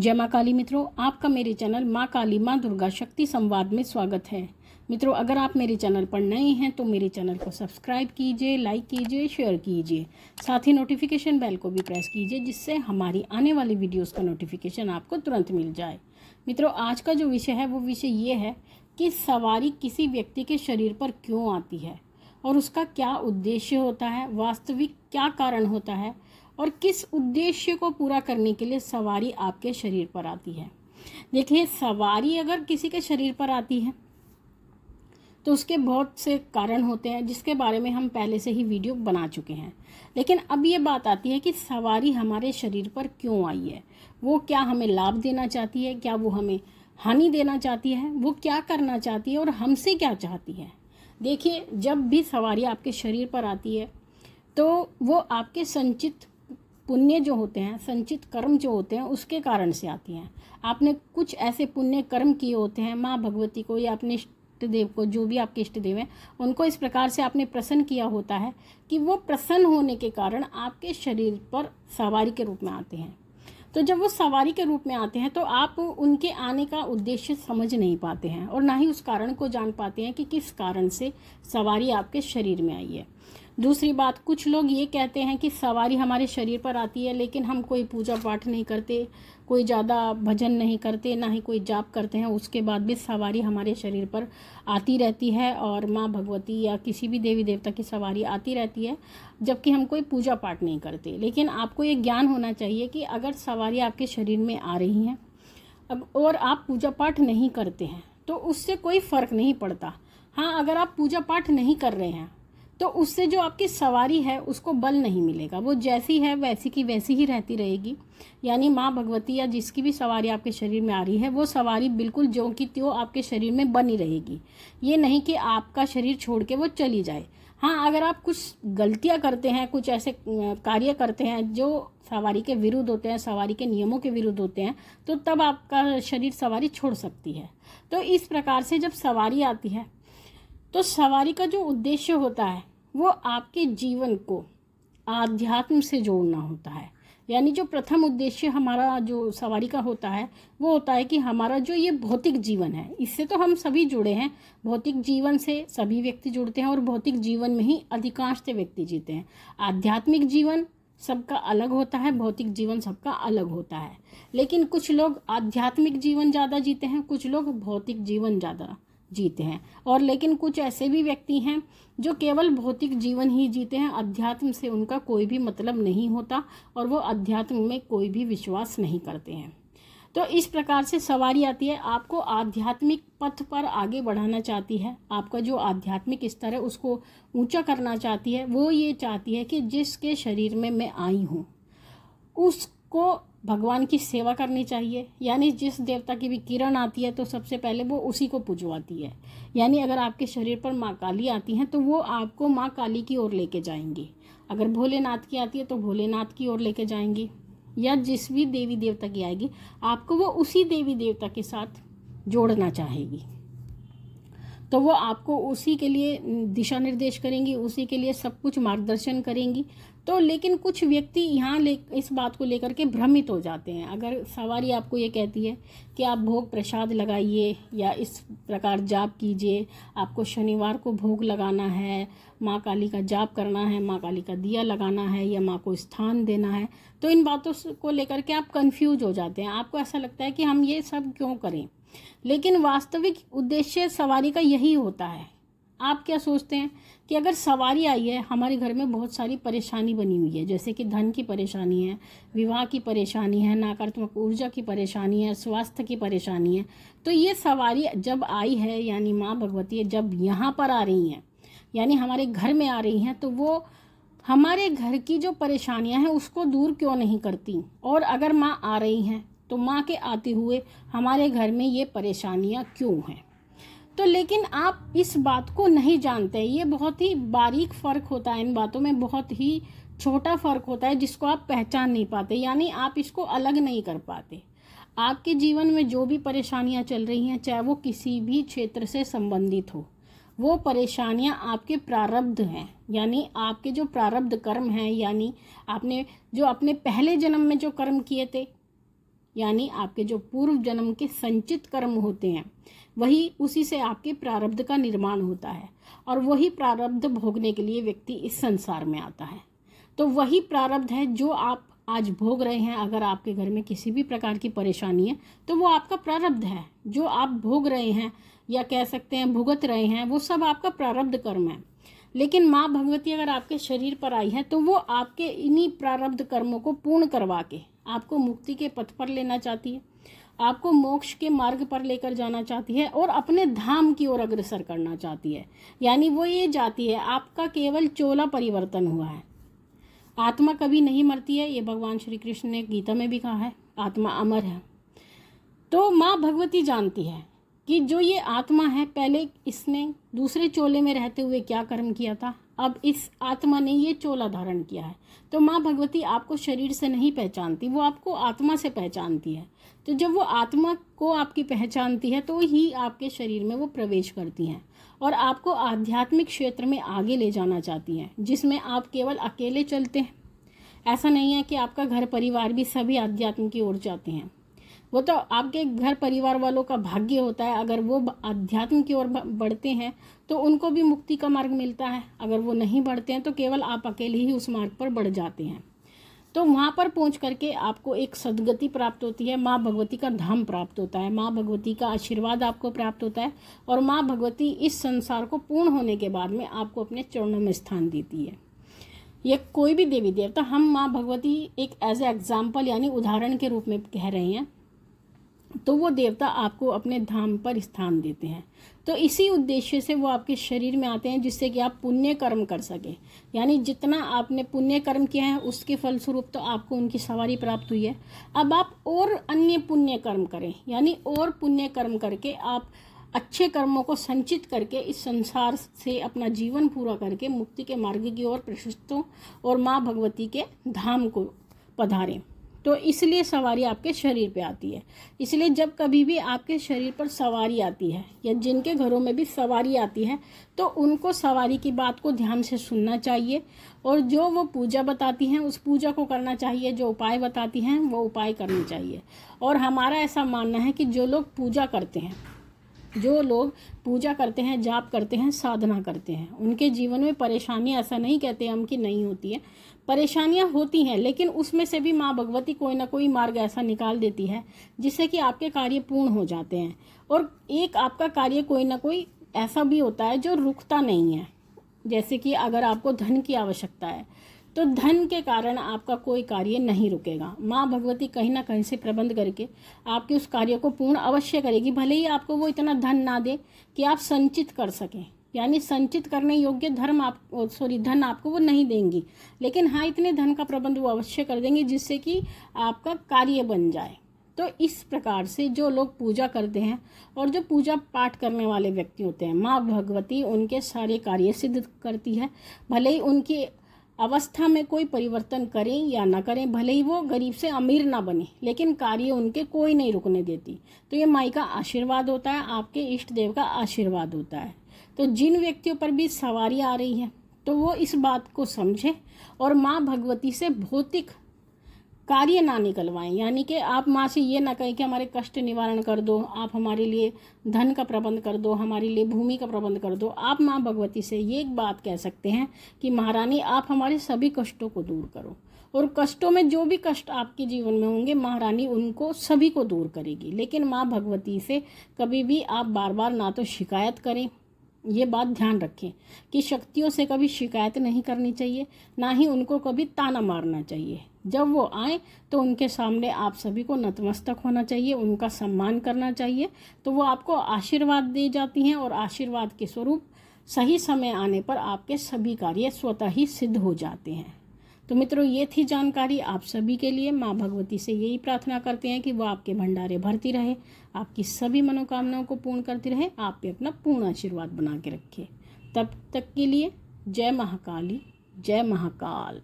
जय माँ काली मित्रों आपका मेरे चैनल माँ काली माँ दुर्गा शक्ति संवाद में स्वागत है मित्रों अगर आप मेरे चैनल पर नए हैं तो मेरे चैनल को सब्सक्राइब कीजिए लाइक कीजिए शेयर कीजिए साथ ही नोटिफिकेशन बेल को भी प्रेस कीजिए जिससे हमारी आने वाली वीडियोस का नोटिफिकेशन आपको तुरंत मिल जाए मित्रों आज का जो विषय है वो विषय ये है कि सवारी किसी व्यक्ति के शरीर पर क्यों आती है और उसका क्या उद्देश्य होता है वास्तविक क्या कारण होता है और किस उद्देश्य को पूरा करने के लिए सवारी आपके शरीर पर आती है देखिए सवारी अगर किसी के शरीर पर आती है तो उसके बहुत से कारण होते हैं जिसके बारे में हम पहले से ही वीडियो बना चुके हैं लेकिन अब ये बात आती है कि सवारी हमारे शरीर पर क्यों आई है वो क्या हमें लाभ देना चाहती है क्या वो हमें हानि देना चाहती है वो क्या करना चाहती है और हमसे क्या चाहती है देखिए जब भी सवारी आपके शरीर पर आती है तो वो आपके संचित पुण्य जो होते हैं संचित कर्म जो होते हैं उसके कारण से आती हैं आपने कुछ ऐसे पुण्य कर्म किए होते हैं माँ भगवती को या अपने इष्ट देव को जो भी आपके इष्ट देव हैं उनको इस प्रकार से आपने प्रसन्न किया होता है कि वो प्रसन्न होने के कारण आपके शरीर पर सवारी के रूप में आते हैं तो जब वो सवारी के रूप में आते हैं तो आप उनके आने का उद्देश्य समझ नहीं पाते हैं और ना ही उस कारण को जान पाते हैं कि किस कारण से सवारी आपके शरीर में आई है दूसरी बात कुछ लोग ये कहते हैं कि सवारी हमारे शरीर पर आती है लेकिन हम कोई पूजा पाठ नहीं करते कोई ज़्यादा भजन नहीं करते ना ही कोई जाप करते हैं उसके बाद भी सवारी हमारे शरीर पर आती रहती है और माँ भगवती या किसी भी देवी देवता की सवारी आती रहती है जबकि हम कोई पूजा पाठ नहीं करते लेकिन आपको ये ज्ञान होना चाहिए कि अगर सवारी आपके शरीर में आ रही हैं अब और आप पूजा पाठ नहीं करते हैं तो उससे कोई फ़र्क नहीं पड़ता हाँ अगर आप पूजा पाठ नहीं कर रहे हैं तो उससे जो आपकी सवारी है उसको बल नहीं मिलेगा वो जैसी है वैसी की वैसी ही रहती रहेगी यानी माँ भगवती या जिसकी भी सवारी आपके शरीर में आ रही है वो सवारी बिल्कुल जो की त्यो आपके शरीर में बनी रहेगी ये नहीं कि आपका शरीर छोड़ के वो चली जाए हाँ अगर आप कुछ गलतियाँ करते हैं कुछ ऐसे कार्य करते हैं जो सवारी के विरुद्ध होते हैं सवारी के नियमों के विरुद्ध होते हैं तो तब आपका शरीर सवारी छोड़ सकती है तो इस प्रकार से जब सवारी आती है तो सवारी का जो उद्देश्य होता है वो आपके जीवन को आध्यात्म से जोड़ना होता है यानी जो प्रथम उद्देश्य हमारा जो सवारी का होता है वो होता है कि हमारा जो ये भौतिक जीवन है इससे तो हम सभी जुड़े हैं भौतिक जीवन से सभी व्यक्ति जुड़ते हैं और भौतिक जीवन में ही अधिकांशतः व्यक्ति जीते हैं आध्यात्मिक जीवन सबका अलग होता है भौतिक जीवन सबका अलग होता है लेकिन कुछ लोग आध्यात्मिक जीवन ज़्यादा जीते हैं कुछ लोग भौतिक जीवन ज़्यादा जीते हैं और लेकिन कुछ ऐसे भी व्यक्ति हैं जो केवल भौतिक जीवन ही जीते हैं अध्यात्म से उनका कोई भी मतलब नहीं होता और वो अध्यात्म में कोई भी विश्वास नहीं करते हैं तो इस प्रकार से सवारी आती है आपको आध्यात्मिक पथ पर आगे बढ़ाना चाहती है आपका जो आध्यात्मिक स्तर है उसको ऊंचा करना चाहती है वो ये चाहती है कि जिसके शरीर में मैं आई हूँ उसको भगवान की सेवा करनी चाहिए यानी जिस देवता की भी किरण आती है तो सबसे पहले वो उसी को पुजवाती है यानी अगर आपके शरीर पर माँ काली आती हैं तो वो आपको माँ काली की ओर लेके जाएंगी अगर भोलेनाथ की आती है तो भोलेनाथ की ओर लेके जाएंगी या जिस भी देवी देवता की आएगी आपको वो उसी देवी देवता के साथ जोड़ना चाहेगी तो वो आपको उसी के लिए दिशा निर्देश करेंगी उसी के लिए सब कुछ मार्गदर्शन करेंगी तो लेकिन कुछ व्यक्ति यहाँ ले इस बात को लेकर के भ्रमित हो जाते हैं अगर सवारी आपको ये कहती है कि आप भोग प्रसाद लगाइए या इस प्रकार जाप कीजिए आपको शनिवार को भोग लगाना है माँ काली का जाप करना है माँ काली का दिया लगाना है या माँ को स्थान देना है तो इन बातों को लेकर के आप कंफ्यूज हो जाते हैं आपको ऐसा लगता है कि हम ये सब क्यों करें लेकिन वास्तविक उद्देश्य सवारी का यही होता है आप क्या सोचते हैं कि अगर सवारी आई है हमारे घर में बहुत सारी परेशानी बनी हुई है जैसे कि धन की परेशानी है विवाह की परेशानी है नकारात्मक ऊर्जा की परेशानी है स्वास्थ्य की परेशानी है तो ये सवारी जब आई है यानी माँ भगवती जब यहाँ पर आ रही हैं यानी हमारे घर में आ रही हैं तो वो हमारे घर की जो परेशानियाँ हैं उसको दूर क्यों नहीं करती और अगर माँ आ रही हैं तो माँ के आते हुए हमारे घर में ये परेशानियाँ क्यों हैं तो लेकिन आप इस बात को नहीं जानते ये बहुत ही बारीक फ़र्क होता है इन बातों में बहुत ही छोटा फ़र्क होता है जिसको आप पहचान नहीं पाते यानी आप इसको अलग नहीं कर पाते आपके जीवन में जो भी परेशानियाँ चल रही हैं चाहे वो किसी भी क्षेत्र से संबंधित हो वो परेशानियाँ आपके प्रारब्ध हैं यानी आपके जो प्रारब्ध कर्म हैं यानी आपने जो अपने पहले जन्म में जो कर्म किए थे यानी आपके जो पूर्व जन्म के संचित कर्म होते हैं वही उसी से आपके प्रारब्ध का निर्माण होता है और वही प्रारब्ध भोगने के लिए व्यक्ति इस संसार में आता है तो वही प्रारब्ध है जो आप आज भोग रहे हैं अगर आपके घर में किसी भी प्रकार की परेशानी है तो वो आपका प्रारब्ध है जो आप भोग रहे हैं या कह सकते हैं भुगत रहे हैं वो सब आपका प्रारब्ध कर्म है लेकिन माँ भगवती अगर आपके शरीर पर आई है तो वो आपके इन्हीं प्रारब्ध कर्मों को पूर्ण करवा के आपको मुक्ति के पथ पर लेना चाहती है आपको मोक्ष के मार्ग पर लेकर जाना चाहती है और अपने धाम की ओर अग्रसर करना चाहती है यानी वो ये जाती है आपका केवल चोला परिवर्तन हुआ है आत्मा कभी नहीं मरती है ये भगवान श्री कृष्ण ने गीता में भी कहा है आत्मा अमर है तो माँ भगवती जानती है कि जो ये आत्मा है पहले इसने दूसरे चोले में रहते हुए क्या कर्म किया था अब इस आत्मा ने ये चोला धारण किया है तो माँ भगवती आपको शरीर से नहीं पहचानती वो आपको आत्मा से पहचानती है तो जब वो आत्मा को आपकी पहचानती है तो ही आपके शरीर में वो प्रवेश करती हैं और आपको आध्यात्मिक क्षेत्र में आगे ले जाना चाहती हैं जिसमें आप केवल अकेले चलते हैं ऐसा नहीं है कि आपका घर परिवार भी सभी आध्यात्म की ओर जाते हैं वो तो आपके घर परिवार वालों का भाग्य होता है अगर वो अध्यात्म की ओर बढ़ते हैं तो उनको भी मुक्ति का मार्ग मिलता है अगर वो नहीं बढ़ते हैं तो केवल आप अकेले ही उस मार्ग पर बढ़ जाते हैं तो वहाँ पर पहुँच करके आपको एक सदगति प्राप्त होती है माँ भगवती का धाम प्राप्त होता है माँ भगवती का आशीर्वाद आपको प्राप्त होता है और माँ भगवती इस संसार को पूर्ण होने के बाद में आपको अपने चरणों में स्थान देती है यह कोई भी देवी देवता हम माँ भगवती एक एज ए एग्जाम्पल यानी उदाहरण के रूप में कह रहे हैं तो वो देवता आपको अपने धाम पर स्थान देते हैं तो इसी उद्देश्य से वो आपके शरीर में आते हैं जिससे कि आप पुण्य कर्म कर सकें यानी जितना आपने पुण्य कर्म किया है उसके फलस्वरूप तो आपको उनकी सवारी प्राप्त हुई है अब आप और अन्य पुण्य कर्म करें यानी और पुण्य कर्म करके आप अच्छे कर्मों को संचित करके इस संसार से अपना जीवन पूरा करके मुक्ति के मार्ग की ओर प्रशस्तों और माँ भगवती के धाम को पधारें तो इसलिए सवारी आपके शरीर पे आती है इसलिए जब कभी भी आपके शरीर पर सवारी आती है या जिनके घरों में भी सवारी आती है तो उनको सवारी की बात को ध्यान से सुनना चाहिए और जो वो पूजा बताती हैं उस पूजा को करना चाहिए जो उपाय बताती हैं वो उपाय करने चाहिए और हमारा ऐसा मानना है कि जो लोग पूजा करते हैं जो लोग पूजा करते हैं जाप करते हैं साधना करते हैं उनके जीवन में परेशानियाँ ऐसा नहीं कहते हम कि नहीं होती है परेशानियां होती हैं लेकिन उसमें से भी माँ भगवती कोई ना कोई मार्ग ऐसा निकाल देती है जिससे कि आपके कार्य पूर्ण हो जाते हैं और एक आपका कार्य कोई ना कोई ऐसा भी होता है जो रुकता नहीं है जैसे कि अगर आपको धन की आवश्यकता है तो धन के कारण आपका कोई कार्य नहीं रुकेगा माँ भगवती कहीं ना कहीं से प्रबंध करके आपके उस कार्य को पूर्ण अवश्य करेगी भले ही आपको वो इतना धन ना दे कि आप संचित कर सकें यानी संचित करने योग्य धर्म आप सॉरी धन आपको वो नहीं देंगी लेकिन हाँ इतने धन का प्रबंध वो अवश्य कर देंगे जिससे कि आपका कार्य बन जाए तो इस प्रकार से जो लोग पूजा करते हैं और जो पूजा पाठ करने वाले व्यक्ति होते हैं माँ भगवती उनके सारे कार्य सिद्ध करती है भले ही उनकी अवस्था में कोई परिवर्तन करें या ना करें भले ही वो गरीब से अमीर ना बने लेकिन कार्य उनके कोई नहीं रुकने देती तो ये माई का आशीर्वाद होता है आपके इष्ट देव का आशीर्वाद होता है तो जिन व्यक्तियों पर भी सवारी आ रही है तो वो इस बात को समझें और माँ भगवती से भौतिक कार्य ना निकलवाएं यानी कि आप माँ से ये ना कहें कि हमारे कष्ट निवारण कर दो आप हमारे लिए धन का प्रबंध कर दो हमारे लिए भूमि का प्रबंध कर दो आप माँ भगवती से ये एक बात कह सकते हैं कि महारानी आप हमारे सभी कष्टों को दूर करो और कष्टों में जो भी कष्ट आपके जीवन में होंगे महारानी उनको सभी को दूर करेगी लेकिन माँ भगवती से कभी भी आप बार बार ना तो शिकायत करें ये बात ध्यान रखें कि शक्तियों से कभी शिकायत नहीं करनी चाहिए ना ही उनको कभी ताना मारना चाहिए जब वो आए तो उनके सामने आप सभी को नतमस्तक होना चाहिए उनका सम्मान करना चाहिए तो वो आपको आशीर्वाद दे जाती हैं और आशीर्वाद के स्वरूप सही समय आने पर आपके सभी कार्य स्वतः ही सिद्ध हो जाते हैं तो मित्रों ये थी जानकारी आप सभी के लिए माँ भगवती से यही प्रार्थना करते हैं कि वो आपके भंडारे भरती रहे आपकी सभी मनोकामनाओं को पूर्ण करती रहे आप पे अपना पूर्ण आशीर्वाद बना के रखे तब तक के लिए जय महाकाली जय महाकाल